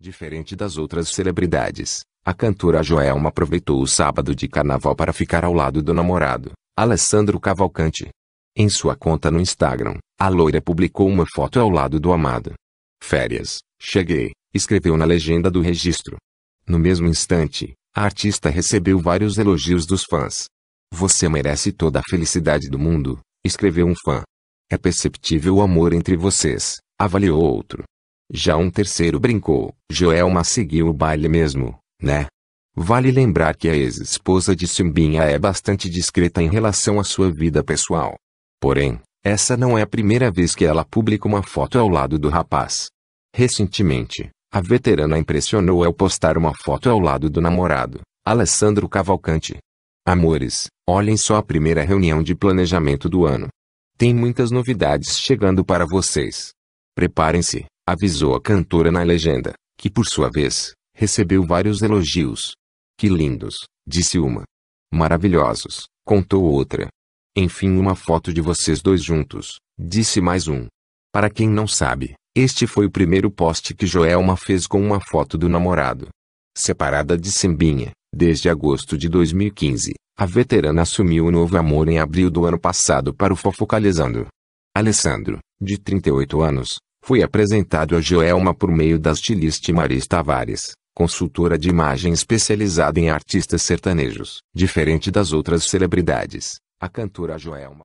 Diferente das outras celebridades, a cantora Joelma aproveitou o sábado de carnaval para ficar ao lado do namorado, Alessandro Cavalcante. Em sua conta no Instagram, a loira publicou uma foto ao lado do amado. Férias, cheguei, escreveu na legenda do registro. No mesmo instante, a artista recebeu vários elogios dos fãs. Você merece toda a felicidade do mundo, escreveu um fã. É perceptível o amor entre vocês, avaliou outro. Já um terceiro brincou. Joelma seguiu o baile mesmo, né? Vale lembrar que a ex-esposa de Simbinha é bastante discreta em relação à sua vida pessoal. Porém, essa não é a primeira vez que ela publica uma foto ao lado do rapaz. Recentemente, a veterana impressionou ao postar uma foto ao lado do namorado, Alessandro Cavalcante. Amores, olhem só a primeira reunião de planejamento do ano. Tem muitas novidades chegando para vocês. Preparem-se, avisou a cantora na legenda, que por sua vez, recebeu vários elogios. Que lindos, disse uma. Maravilhosos, contou outra. Enfim, uma foto de vocês dois juntos, disse mais um. Para quem não sabe, este foi o primeiro poste que Joelma fez com uma foto do namorado. Separada de Simbinha, desde agosto de 2015, a veterana assumiu o novo amor em abril do ano passado para o Fofocalizando. Alessandro, de 38 anos, foi apresentado a Joelma por meio da estilista Maris Tavares, consultora de imagem especializada em artistas sertanejos. Diferente das outras celebridades, a cantora Joelma